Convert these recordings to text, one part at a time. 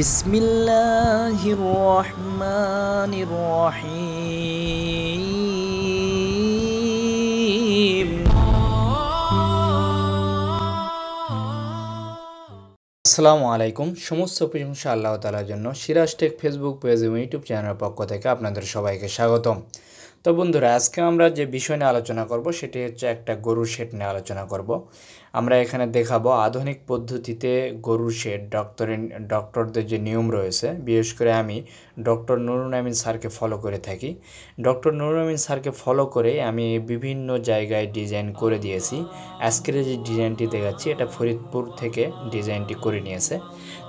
بسم الله الرحمن আসসালামু আলাইকুম সমস্ত প্রশংসা আল্লাহ তালার জন্য সিরাজ টেক ফেসবুক পেজ এবং ইউটিউব চ্যানেলের পক্ষ থেকে আপনাদের সবাইকে স্বাগতম তো বন্ধুরা আজকে আমরা যে বিষয় নিয়ে আলোচনা করব সেটি হচ্ছে একটা গরু শেড নিয়ে আলোচনা করব আমরা এখানে দেখাবো আধুনিক পদ্ধতিতে গরুর শেড ডক্টরের ডক্টরদের যে নিয়ম রয়েছে বিশেষ করে আমি ডক্টর নুরুন আমিন স্যারকে ফলো করে থাকি ডক্টর নুরুন আমিন স্যারকে ফলো করে আমি বিভিন্ন জায়গায় ডিজাইন করে দিয়েছি আজকের যে ডিজাইনটি দেখাচ্ছি এটা ফরিদপুর থেকে ডিজাইনটি করে নিয়েছে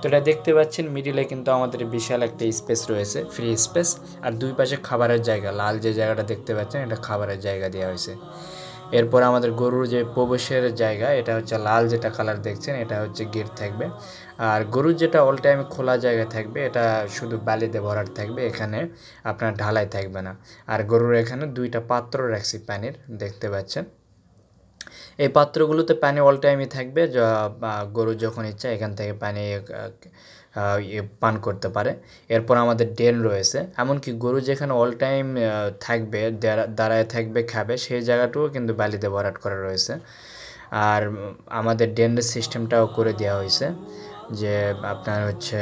তো এটা দেখতে পাচ্ছেন মিডিলে কিন্তু আমাদের বিশাল একটা স্পেস রয়েছে ফ্রি স্পেস আর দুই পাশে খাবারের জায়গা লাল যে জায়গাটা দেখতে পাচ্ছেন এটা খাবারের জায়গা দেওয়া হয়েছে এরপর আমাদের গরুর যে প্রবেশের জায়গা এটা হচ্ছে লাল যেটা কালার দেখছেন এটা হচ্ছে গেট থাকবে আর গরুর যেটা অল টাইম খোলা জায়গা থাকবে এটা শুধু বালিতে ভরার থাকবে এখানে আপনার ঢালাই থাকবে না আর গরুর এখানে দুইটা পাত্র রাখছি পানির দেখতে পাচ্ছেন এই পাত্রগুলোতে পানি অল টাইমই থাকবে গরু যখন ইচ্ছা এখান থেকে পানি ইয়ে পান করতে পারে এরপর আমাদের ডেন রয়েছে এমনকি গরু যেখানে অল টাইম থাকবে দাঁড়ায় থাকবে খাবে সেই জায়গাটাও কিন্তু বালিতে ভরাট করা রয়েছে আর আমাদের ডেনের সিস্টেমটাও করে দেওয়া হয়েছে যে আপনার হচ্ছে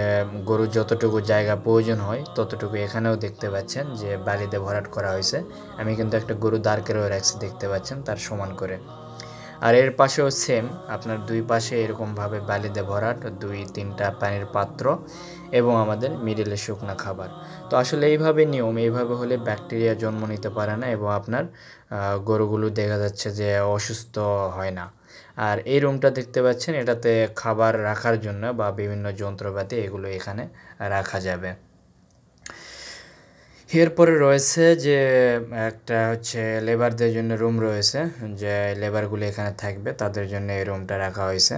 গরু যতটুকু জায়গা প্রয়োজন হয় ততটুকু এখানেও দেখতে পাচ্ছেন যে বালিতে ভরাট করা হয়েছে আমি কিন্তু একটা গরু দাঁড় করেও রাখছি দেখতে পাচ্ছেন তার সমান করে আর এর পাশেও সেম আপনার দুই পাশে এরকমভাবে বালিতে ভরাট দুই তিনটা পানির পাত্র এবং আমাদের মিডিলে শুকনা খাবার তো আসলে এইভাবে নিয়ম এইভাবে হলে ব্যাকটেরিয়া জন্ম নিতে পারে না এবং আপনার গরুগুলো দেখা যাচ্ছে যে অসুস্থ হয় না আর এই রুমটা দেখতে পাচ্ছেন এটাতে খাবার রাখার জন্য বা বিভিন্ন যন্ত্রপাতি এগুলো এখানে রাখা যাবে এরপরে রয়েছে যে একটা হচ্ছে লেবারদের জন্য রুম রয়েছে যে লেবারগুলো এখানে থাকবে তাদের জন্য এই রুমটা রাখা হয়েছে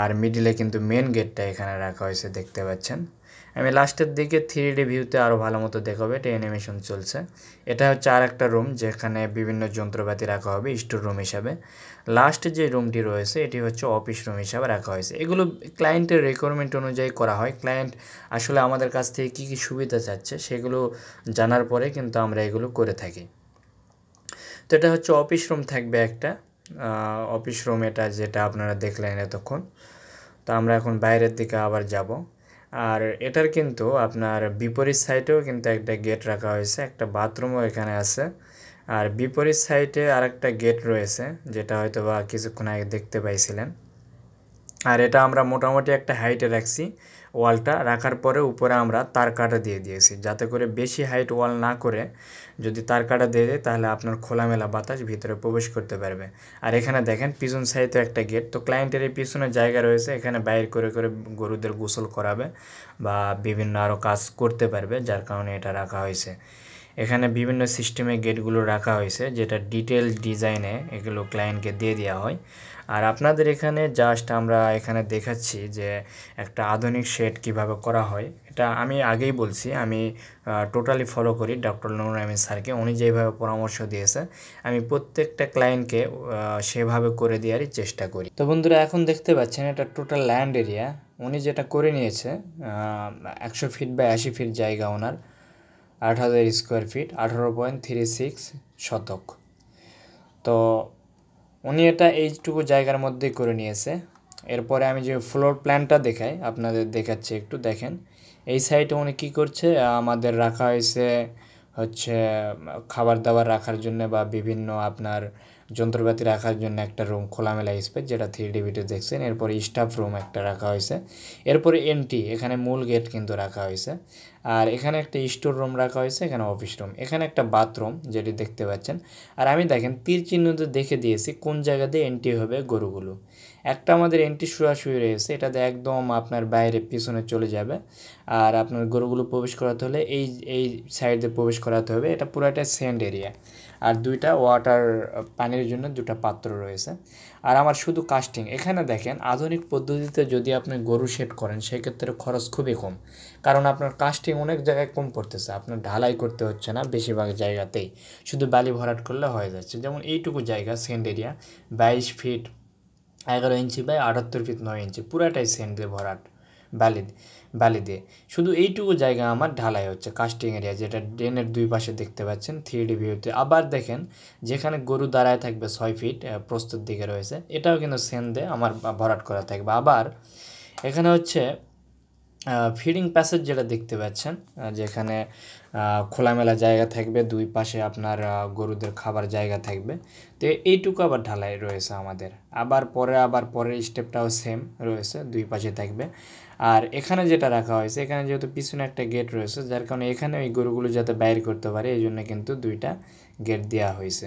আর মিডিলে কিন্তু মেন গেটটা এখানে রাখা হয়েছে দেখতে পাচ্ছেন আমি লাস্টের দিকে থ্রি ডি ভিউতে আরও ভালো মতো দেখাবে এটা অ্যানিমেশন চলছে এটা হচ্ছে আর একটা রুম যেখানে বিভিন্ন যন্ত্রপাতি রাখা হবে স্টোর রুম হিসাবে লাস্ট যে রুমটি রয়েছে এটি হচ্ছে অফিস রুম হিসাবে রাখা হয়েছে এগুলো ক্লায়েন্টের রিকোয়ারমেন্ট অনুযায়ী করা হয় ক্লায়েন্ট আসলে আমাদের কাছ থেকে কী কী সুবিধা চাচ্ছে সেগুলো জানার পরে কিন্তু আমরা এগুলো করে থাকি তো এটা হচ্ছে অফিস রুম থাকবে একটা অফিস রুম এটা যেটা আপনারা দেখলেন এতক্ষণ তো আমরা এখন বাইরের দিকে আবার যাব আর এটার কিন্তু আপনার বিপরীত সাইডেও কিন্তু একটা গেট রাখা হয়েছে একটা বাথরুমও এখানে আছে আর বিপরীত সাইডে আর একটা গেট রয়েছে যেটা হয়তো বা কিছুক্ষণ আগে দেখতে পাইছিলেন আর এটা আমরা মোটামুটি একটা হাইটে রাখছি ওয়ালটা রাখার পরে উপরে আমরা তার কাটা দিয়ে দিয়েছি যাতে করে বেশি হাইট ওয়াল না করে যদি তার কাটা দিয়ে দেয় তাহলে আপনার খোলামেলা বাতাস ভিতরে প্রবেশ করতে পারবে আর এখানে দেখেন পিছন সাইডে একটা গেট তো ক্লায়েন্টের এই পিছনে জায়গা রয়েছে এখানে বাইর করে করে গরুদের গোসল করাবে বা বিভিন্ন আরও কাজ করতে পারবে যার কারণে এটা রাখা হয়েছে এখানে বিভিন্ন সিস্টেমে গেটগুলো রাখা হয়েছে যেটা ডিটেল ডিজাইনে এগুলো ক্লায়েন্টকে দিয়ে দেওয়া হয় আর আপনাদের এখানে জাস্ট আমরা এখানে দেখাচ্ছি যে একটা আধুনিক শেড কিভাবে করা হয় এটা আমি আগেই বলছি আমি টোটালি ফলো করি ডক্টর নুর আমিন স্যারকে উনি যেভাবে পরামর্শ দিয়েছে আমি প্রত্যেকটা ক্লায়েন্টকে সেভাবে করে দেওয়ারই চেষ্টা করি তো বন্ধুরা এখন দেখতে পাচ্ছেন এটা টোটাল ল্যান্ড এরিয়া উনি যেটা করে নিয়েছে একশো ফিট বা আশি ফিট জায়গা ওনার আট হাজার স্কোয়ার ফিট আঠারো পয়েন্ট থ্রি সিক্স শতক তো উনি এটা এইটুকু জায়গার মধ্যেই করে নিয়েছে এরপরে আমি যে ফ্লোর প্ল্যানটা দেখাই আপনাদের দেখাচ্ছি একটু দেখেন এই সাইডে উনি কী করছে আমাদের রাখা হয়েছে হচ্ছে খাবার দাবার রাখার জন্য বা বিভিন্ন আপনার যন্ত্রপাতি রাখার জন্য একটা রুম খোলামেলা স্পেস যেটা থ্রি ডিবিতে দেখছেন এরপরে স্টাফ রুম একটা রাখা হয়েছে এরপরে এন্ট্রি এখানে মূল গেট কিন্তু রাখা হয়েছে আর এখানে একটা স্টোর রুম রাখা হয়েছে এখানে অফিস রুম এখানে একটা বাথরুম যেটি দেখতে পাচ্ছেন আর আমি দেখেন তীর চিহ্নতে দেখে দিয়েছি কোন জায়গা দিয়ে এন্ট্রি হবে গরুগুলো একটা আমাদের এন্ট্রি শুয়ে রয়েছে এটাতে একদম আপনার বাইরে পিছনে চলে যাবে আর আপনার গরুগুলো প্রবেশ করাতে হলে এই এই সাইডে প্রবেশ করাতে হবে এটা পুরোটা সেন্ড এরিয়া আর দুইটা ওয়াটার পানির জন্য দুটা পাত্র রয়েছে আর আমার শুধু কাস্টিং এখানে দেখেন আধুনিক পদ্ধতিতে যদি আপনি গরু সেট করেন সেক্ষেত্রে খরচ খুবই কম কারণ আপনার কাস্টিং অনেক জায়গায় কম পড়তেছে আপনার ঢালাই করতে হচ্ছে না বেশিরভাগ জায়গাতেই শুধু বালি ভরাট করলে হয়ে যাচ্ছে যেমন এইটুকু জায়গা সেন্ড এরিয়া বাইশ ফিট এগারো ইঞ্চি বাই আটাত্তর ফিট নয় ইঞ্চি পুরাটাই সেন্ডে ভরাট ভ্যালিড দিয়ে শুধু এইটুকু জায়গা আমার ঢালাই হচ্ছে কাস্টিং এরিয়া যেটা ড্রেনের দুই পাশে দেখতে পাচ্ছেন থ্রিডি ভিউতে আবার দেখেন যেখানে গরু দাঁড়ায় থাকবে ছয় ফিট প্রস্তুত দিকে রয়েছে এটাও কিন্তু সেন্দে আমার ভরাট করা থাকবে আবার এখানে হচ্ছে ফিডিং প্যাসেজ যেটা দেখতে পাচ্ছেন যেখানে খোলামেলা জায়গা থাকবে দুই পাশে আপনার গরুদের খাবার জায়গা থাকবে তো এইটুকু আবার ঢালাই রয়েছে আমাদের আবার পরে আবার পরের স্টেপটাও সেম রয়েছে দুই পাশে থাকবে আর এখানে যেটা রাখা হয়েছে এখানে যেহেতু পিছনে একটা গেট রয়েছে যার কারণে এখানে ওই গরুগুলো যাতে বাইর করতে পারে এই জন্য কিন্তু দুইটা গেট দেওয়া হয়েছে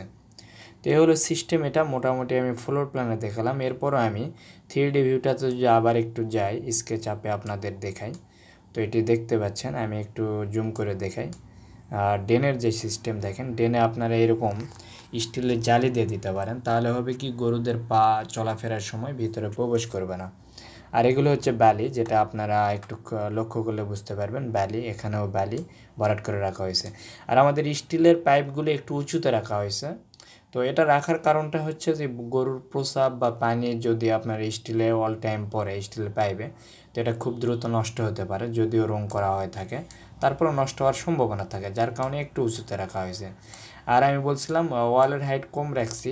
তো এই হলো সিস্টেম এটা মোটামুটি আমি ফ্লোর প্ল্যানে দেখালাম এরপরও আমি থ্রি ডি ভিউটাতে যদি আবার একটু যাই স্কেচ আপে আপনাদের দেখাই তো এটি দেখতে পাচ্ছেন আমি একটু জুম করে দেখাই আর ডেনের যে সিস্টেম দেখেন ডেনে আপনারা এরকম স্টিলের জালি দিয়ে দিতে পারেন তাহলে হবে কি গরুদের পা চলাফেরার সময় ভিতরে প্রবেশ করবে না আর এগুলো হচ্ছে ব্যালি যেটা আপনারা একটু লক্ষ্য করলে বুঝতে পারবেন ব্যালি এখানেও ব্যালি ভরাট করে রাখা হয়েছে আর আমাদের স্টিলের পাইপগুলো একটু উঁচুতে রাখা হয়েছে তো এটা রাখার কারণটা হচ্ছে যে গরুর প্রসাব বা পানি যদি আপনার স্টিলে অল টাইম পরে স্টিলের পাইপে তো এটা খুব দ্রুত নষ্ট হতে পারে যদিও রং করা হয়ে থাকে তারপরে নষ্ট হওয়ার সম্ভাবনা থাকে যার কারণে একটু উঁচুতে রাখা হয়েছে আর আমি বলছিলাম ওয়ালের হাইট কম রাখছি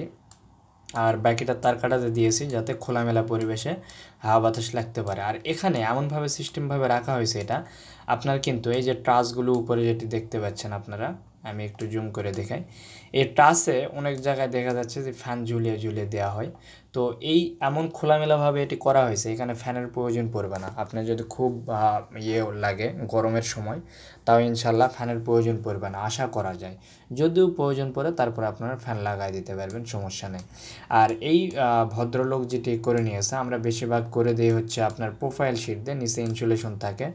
আর বাকিটা তার কাটাতে দিয়েছি যাতে খোলামেলা পরিবেশে হাওয়া বাতাস লাগতে পারে আর এখানে এমনভাবে সিস্টেমভাবে রাখা হয়েছে এটা আপনার কিন্তু এই যে ট্রাসগুলো উপরে যেটি দেখতে পাচ্ছেন আপনারা আমি একটু জুম করে দেখাই এই ট্রাসে অনেক জায়গায় দেখা যাচ্ছে যে ফ্যান ঝুলিয়ে ঝুলিয়ে দেওয়া হয় তো এই এমন খোলামেলাভাবে এটি করা হয়েছে এখানে ফ্যানের প্রয়োজন পড়বে না আপনার যদি খুব ইয়ে লাগে গরমের সময় তাও ইনশাল্লাহ ফ্যানের প্রয়োজন পড়বে না আশা করা যায় যদিও প্রয়োজন পড়ে তারপর আপনারা ফ্যান লাগাই দিতে পারবেন সমস্যা নেই আর এই ভদ্রলোক যেটি করে নিয়েছে আমরা বেশিরভাগ করে দিই হচ্ছে আপনার প্রোফাইল শিট দিয়ে নিচে ইনসুলেশন থাকে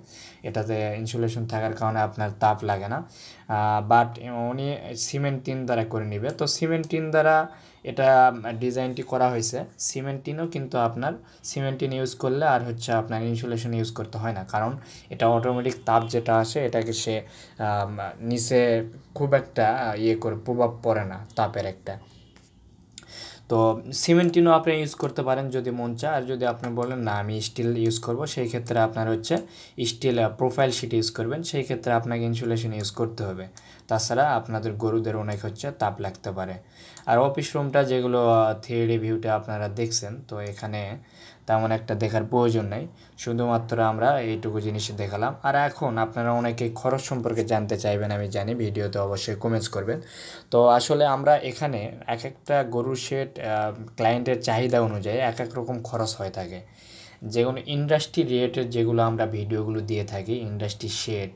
এটাতে ইনসুলেশন থাকার কারণে আপনার তাপ লাগে না বাট উনি সিমেন্ট টিন দ্বারা করে নিবে তো সিমেন্ট টিন দ্বারা এটা ডিজাইনটি করা হয়েছে সিমেন্টিনও কিন্তু আপনার সিমেন্টিন ইউজ করলে আর হচ্ছে আপনার ইনসুলেশন ইউজ করতে হয় না কারণ এটা অটোমেটিক তাপ যেটা আসে এটাকে সে নিচে খুব একটা ইয়ে করে প্রভাব পড়ে না তাপের একটা তো সিমেন্টিনও আপনি ইউজ করতে পারেন যদি মন চায় আর যদি আপনি বলেন না আমি স্টিল ইউজ করব সেই ক্ষেত্রে আপনার হচ্ছে স্টিল প্রোফাইল শিট ইউজ করবেন সেই ক্ষেত্রে আপনাকে ইনসুলেশন ইউজ করতে হবে তাছাড়া আপনাদের গরুদের অনেক হচ্ছে তাপ লাগতে পারে আর অফিস রুমটা যেগুলো থিয়ে ভিউটা আপনারা দেখছেন তো এখানে তেমন একটা দেখার প্রয়োজন নেই শুধুমাত্র আমরা এইটুকু জিনিস দেখালাম আর এখন আপনারা অনেকে খরচ সম্পর্কে জানতে চাইবেন আমি জানি ভিডিওতে অবশ্যই কমেন্টস করবেন তো আসলে আমরা এখানে এক একটা গরুর শেড ক্লায়েন্টের চাহিদা অনুযায়ী এক এক রকম খরচ হয়ে থাকে যেগুলো ইন্ডাস্ট্রি রেটের যেগুলো আমরা ভিডিওগুলো দিয়ে থাকি ইন্ডাস্ট্রি শেড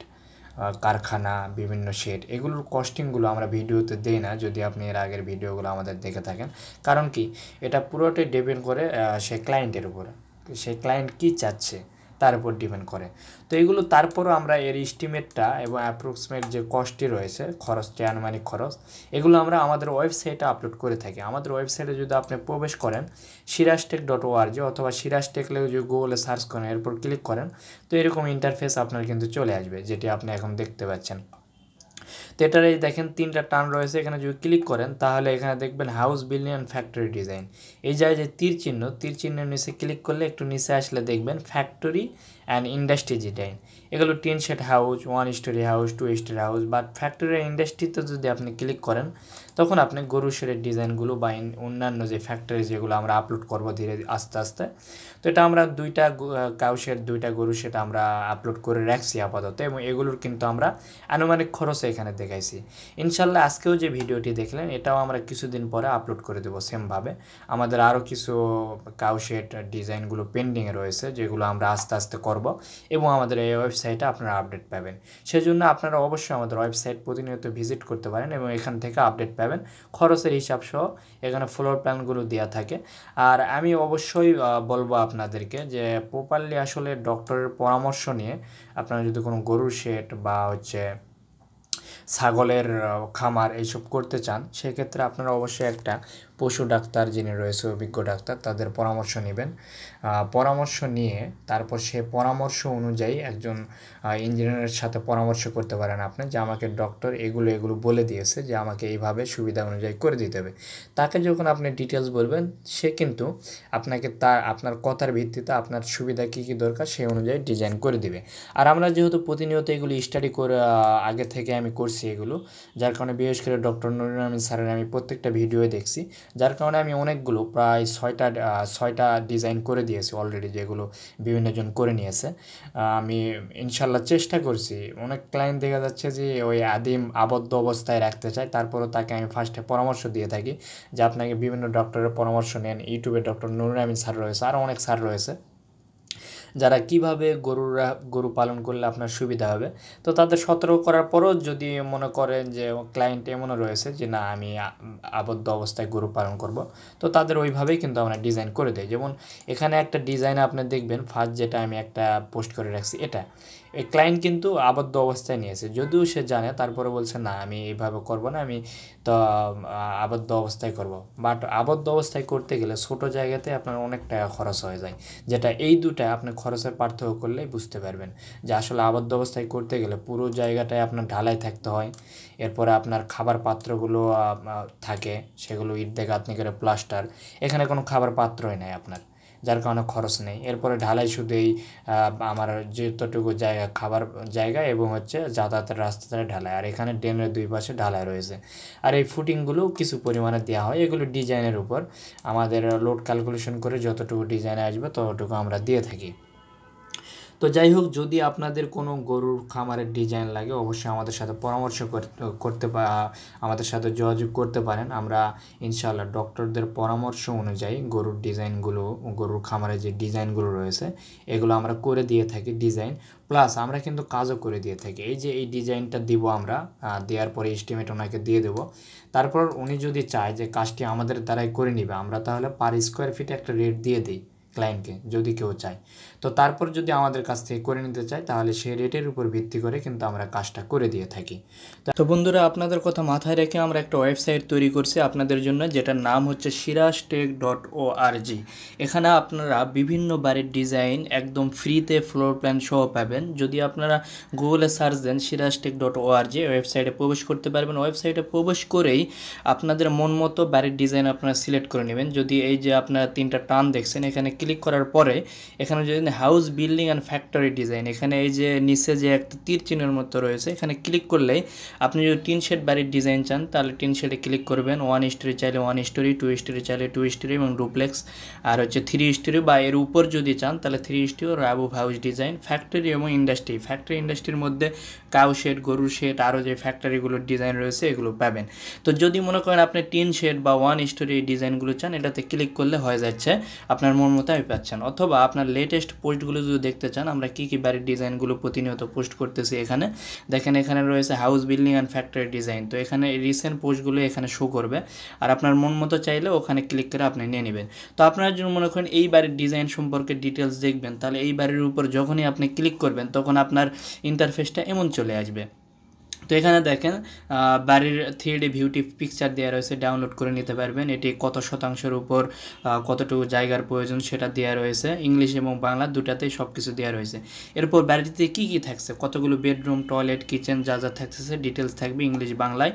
কারখানা বিভিন্ন শেড এগুলোর কস্টিংগুলো আমরা ভিডিওতে দেই না যদি আপনি এর আগের ভিডিওগুলো আমাদের দেখে থাকেন কারণ কি এটা পুরোটাই ডিপেন্ড করে সে ক্লায়েন্টের উপরে সে ক্লায়েন্ট কি চাচ্ছে তার উপর ডিপেন্ড করে তো এগুলো তারপরও আমরা এর ইস্টিমেটটা এবং অ্যাপ্রক্সিমেট যে কস্টটি রয়েছে খরচটি আনুমানিক খরচ এগুলো আমরা আমাদের ওয়েবসাইটে আপলোড করে থাকি আমাদের ওয়েবসাইটে যদি আপনি প্রবেশ করেন সিরাজটেক ডট ওআরজি অথবা সিরাজটেক যদি গুগলে সার্চ করেন এরপর ক্লিক করেন তো এরকম ইন্টারফেস আপনার কিন্তু চলে আসবে যেটি আপনি এখন দেখতে পাচ্ছেন তো এটার এই দেখেন তিনটা টান রয়েছে এখানে যদি ক্লিক করেন তাহলে এখানে দেখবেন house building and factory design এই জায়গায় যে তীর চিহ্ন তীর চিহ্নের নিচে ক্লিক করলে একটু নিচে আসলে দেখবেন ফ্যাক্টরি অ্যান্ড ইন্ডাস্ট্রি ডিজাইন এগুলো tin shed house one storey house two storey house but factory ইন্ডাস্ট্রিতে যদি আপনি ক্লিক করেন তখন আপনি গরু শেডের ডিজাইনগুলো বা অন্যান্য যে ফ্যাক্টরি যেগুলো আমরা আপলোড করব ধীরে আস্তে আস্তে তো এটা আমরা দুইটা কাউ শেড দুইটা গরু শেড আমরা আপলোড করে রাখছি আপাতত এবং এগুলোর কিন্তু আমরা আনুমানিক খরচ এখানে দেখাইছি ইনশাল্লাহ আজকেও যে ভিডিওটি দেখলেন এটাও আমরা কিছুদিন পরে আপলোড করে দেবো সেমভাবে আমাদের আরও কিছু কাউ শেড ডিজাইনগুলো পেন্ডিংয়ে রয়েছে যেগুলো আমরা আস্তে আস্তে করব করব এবং আমাদের এই ওয়েবসাইটে আপনারা আপডেট পাবেন সেজন্য আপনারা অবশ্যই আমাদের ওয়েবসাইট প্রতিনিয়ত ভিজিট করতে পারেন এবং এখান থেকে আপডেট পাবেন খরচের হিসাব সহ এখানে ফ্লোর প্ল্যানগুলো দেওয়া থাকে আর আমি অবশ্যই বলবো আপনাদেরকে যে প্রপারলি আসলে ডক্টরের পরামর্শ নিয়ে আপনারা যদি কোনো গরুর শেড বা হচ্ছে ছাগলের খামার এইসব করতে চান সেক্ষেত্রে আপনারা অবশ্যই একটা পশু ডাক্তার যিনি রয়েছে অভিজ্ঞ ডাক্তার তাদের পরামর্শ নেবেন পরামর্শ নিয়ে তারপর সে পরামর্শ অনুযায়ী একজন ইঞ্জিনিয়ারের সাথে পরামর্শ করতে পারেন আপনি যে আমাকে ডক্টর এগুলো এগুলো বলে দিয়েছে যে আমাকে এইভাবে সুবিধা অনুযায়ী করে দিতে হবে তাকে যখন আপনি ডিটেলস বলবেন সে কিন্তু আপনাকে তার আপনার কথার ভিত্তিতে আপনার সুবিধা কী কী দরকার সেই অনুযায়ী ডিজাইন করে দিবে আর আমরা যেহেতু প্রতিনিয়ত এগুলো স্টাডি করে আগে থেকে আমি করছি এগুলো যার কারণে বিশেষ করে ডক্টর নুরুল আমিন স্যারের আমি প্রত্যেকটা ভিডিও দেখছি যার কারণে আমি অনেকগুলো প্রায় ছয়টা ছয়টা ডিজাইন করে দিয়েছি অলরেডি যেগুলো বিভিন্ন জন করে নিয়েছে আমি ইনশাল্লাহ চেষ্টা করছি অনেক ক্লায়েন্ট দেখা যাচ্ছে যে ওই আদিম আবদ্ধ অবস্থায় রাখতে চায় তারপরও তাকে আমি ফার্স্টে পরামর্শ দিয়ে থাকি যে আপনাকে বিভিন্ন ডক্টরের পরামর্শ নেন ইউটিউবে ডক্টর নুরুল আমিন স্যার রয়েছে আরও অনেক স্যার রয়েছে যারা কিভাবে গরুরা গরু পালন করলে আপনার সুবিধা হবে তো তাদের সতর্ক করার পরও যদি মনে করেন যে ক্লায়েন্ট এমনও রয়েছে যে না আমি আবদ্ধ অবস্থায় গরু পালন করব তো তাদের ওইভাবেই কিন্তু আমরা ডিজাইন করে দিই যেমন এখানে একটা ডিজাইন আপনি দেখবেন ফার্স্ট যেটা আমি একটা পোস্ট করে রাখছি এটা এই ক্লায়েন্ট কিন্তু আবদ্ধ অবস্থায় নিয়েছে যদিও সে জানে তারপরে বলছে না আমি এইভাবে করব না আমি তো আবদ্ধ অবস্থায় করব বাট আবদ্ধ অবস্থায় করতে গেলে ছোট জায়গাতে আপনার অনেক টাকা খরচ হয়ে যায় যেটা এই দুটা আপনি খরচের পার্থক্য করলেই বুঝতে পারবেন যে আসলে আবদ্ধ অবস্থায় করতে গেলে পুরো জায়গাটায় আপনার ঢালাই থাকতে হয় এরপরে আপনার খাবার পাত্রগুলো থাকে সেগুলো ইট দেখে আপনি করে প্লাস্টার এখানে কোনো খাবার পাত্রই নাই আপনার যার কারণে খরচ নেই এরপরে ঢালাই শুধু এই আমার যতটুকু জায়গা খাবার জায়গা এবং হচ্ছে যাতায়াতের রাস্তাটা ঢালাই আর এখানে ড্রেনের দুই পাশে ঢালাই রয়েছে আর এই ফুটিংগুলো কিছু পরিমাণে দেওয়া হয় এগুলো ডিজাইনের উপর আমাদের লোড ক্যালকুলেশন করে যতটুকু ডিজাইনে আসবে ততটুকু আমরা দিয়ে থাকি তো যাই হোক যদি আপনাদের কোনো গরুর খামারের ডিজাইন লাগে অবশ্যই আমাদের সাথে পরামর্শ করতে আমাদের সাথে যোগাযোগ করতে পারেন আমরা ইনশাল্লাহ ডক্টরদের পরামর্শ অনুযায়ী গরুর ডিজাইনগুলো গরুর খামারের যে ডিজাইনগুলো রয়েছে এগুলো আমরা করে দিয়ে থাকি ডিজাইন প্লাস আমরা কিন্তু কাজও করে দিয়ে থাকি এই যে এই ডিজাইনটা দিব আমরা দেওয়ার পরে এস্টিমেট ওনাকে দিয়ে দেব তারপর উনি যদি চায় যে কাজটি আমাদের দ্বারাই করে নিবে আমরা তাহলে পার স্কোয়ার ফিটে একটা রেট দিয়ে দিই ক্লায়েন্টকে যদি কেউ চায় তো তারপর যদি আমাদের কাছ থেকে করে নিতে চায় তাহলে সেই রেটের উপর ভিত্তি করে কিন্তু আমরা কাজটা করে দিয়ে থাকি তো বন্ধুরা আপনাদের কথা মাথায় রেখে আমরা একটা ওয়েবসাইট তৈরি করছি আপনাদের জন্য যেটার নাম হচ্ছে Siraj tech dot O R G এখানে আপনারা বিভিন্ন বাড়ির ডিজাইন একদম ফ্রিতে ফ্লোর প্ল্যান সহ পাবেন যদি আপনারা গুগলে সার্চ দেন Siraj tech dot O R G ওয়েবসাইটে প্রবেশ করতে পারবেন ওয়েবসাইটে প্রবেশ করেই আপনাদের মন মতো বাড়ির ডিজাইন আপনারা সিলেক্ট করে নেবেন যদি এই যে আপনারা তিনটা টান দেখছেন এখানে ক্লিক করার পরে এখানে যদি house building and factory design এখানে এই যে নিচে যে একটা তীর চিহ্নের মতো রয়েছে এখানে ক্লিক করলে আপনি যদি টিন শেড বাড়ির ডিজাইন চান তাহলে টিন শেডে ক্লিক করবেন ওয়ান স্টোরি চাইলে ওয়ান স্টোরি টু স্টোরি চাইলে টু স্টোরি এবং ডুপ্লেক্স আর হচ্ছে থ্রি স্টোরি বা এর উপর যদি চান তাহলে থ্রি স্টোর রাবু হাউস ডিজাইন ফ্যাক্টরি এবং ইন্ডাস্ট্রি ফ্যাক্টরি ইন্ডাস্ট্রির মধ্যে কাউ শেড গরুর শেড আরও যে ফ্যাক্টরিগুলোর ডিজাইন রয়েছে এগুলো পাবেন তো যদি মনে করেন আপনি টিন শেড বা ওয়ান স্টোরি ডিজাইনগুলো চান এটাতে ক্লিক করলে হয়ে যাচ্ছে আপনার মন মতো কোথায় পাচ্ছেন অথবা আপনার লেটেস্ট পোস্টগুলো যদি দেখতে চান আমরা কী কী বাড়ির ডিজাইনগুলো প্রতিনিয়ত পোস্ট করতেছি এখানে দেখেন এখানে রয়েছে house building and factory design তো এখানে রিসেন্ট পোস্টগুলো এখানে শো করবে আর আপনার মন মতো চাইলে ওখানে ক্লিক করে আপনি নিয়ে নেবেন তো আপনারা যদি মনে করেন এই বাড়ির ডিজাইন সম্পর্কে ডিটেলস দেখবেন তাহলে এই বাড়ির উপর যখনই আপনি ক্লিক করবেন তখন আপনার ইন্টারফেসটা এমন চলে আসবে তো এখানে দেখেন বাড়ির থ্রি ভিউটি পিকচার দেওয়া রয়েছে ডাউনলোড করে নিতে পারবেন এটি কত শতাংশের উপর কতটুকু জায়গার প্রয়োজন সেটা দেওয়া রয়েছে ইংলিশ এবং বাংলা দুটাতেই সব কিছু দেওয়া রয়েছে এরপর বাড়িতে কি কি থাকছে কতগুলো বেডরুম টয়লেট কিচেন যা যা থাকছে সে ডিটেলস থাকবে ইংলিশ বাংলায়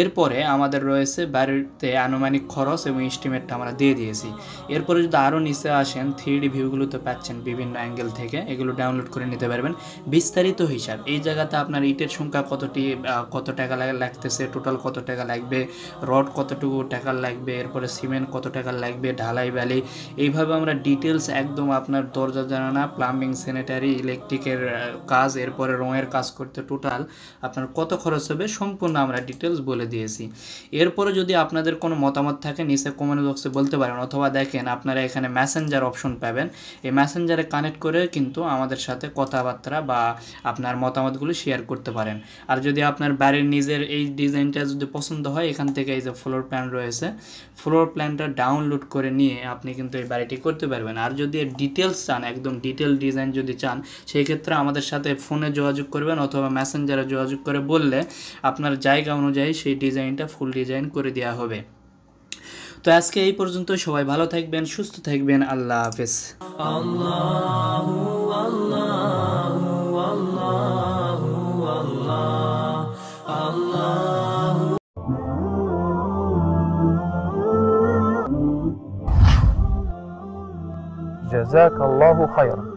এরপরে আমাদের রয়েছে বাড়িতে আনুমানিক খরচ এবং এস্টিমেটটা আমরা দিয়ে দিয়েছি এরপরে যদি আরও নিচে আসেন থ্রি ভিউগুলো তো পাচ্ছেন বিভিন্ন অ্যাঙ্গেল থেকে এগুলো ডাউনলোড করে নিতে পারবেন বিস্তারিত হিসাব এই জায়গাতে আপনার ইটের সংখ্যা কতটি কত টাকা লাগতেছে টোটাল কত টাকা লাগবে রড কতটুকু টাকা লাগবে এরপরে সিমেন্ট কত টাকা লাগবে ঢালাই ব্যালি এইভাবে আমরা ডিটেলস একদম আপনার দরজা জানানা প্লাম্বিং স্যানিটারি ইলেকট্রিকের কাজ এরপরে রঙের কাজ করতে টোটাল আপনার কত খরচ হবে সম্পূর্ণ আমরা ডিটেলস বলে দিয়েছি এরপরে যদি আপনাদের কোনো মতামত থাকে নিচে কমেন্ট বক্সে বলতে পারেন অথবা দেখেন আপনারা এখানে ম্যাসেঞ্জার অপশন পাবেন এই ম্যাসেঞ্জারে কানেক্ট করে কিন্তু আমাদের সাথে কথাবার্তা বা আপনার মতামতগুলো শেয়ার করতে পারেন আর যদি আপনার বাড়ির নিজের এই ডিজাইনটা যদি পছন্দ হয় এখান থেকে এই যে ফ্লোর প্ল্যান রয়েছে ফ্লোর প্ল্যানটা ডাউনলোড করে নিয়ে আপনি কিন্তু এই বাড়িটি করতে পারবেন আর যদি ডিটেলস চান একদম ডিটেল ডিজাইন যদি চান সেই ক্ষেত্রে আমাদের সাথে ফোনে যোগাযোগ করবেন অথবা মেসেঞ্জারে যোগাযোগ করে বললে আপনার জায়গা অনুযায়ী সেই ডিজাইনটা ফুল ডিজাইন করে দেওয়া হবে তো আজকে এই পর্যন্ত সবাই ভালো থাকবেন সুস্থ থাকবেন আল্লাহ হাফেজ আল্লাহ جزاك الله خيرا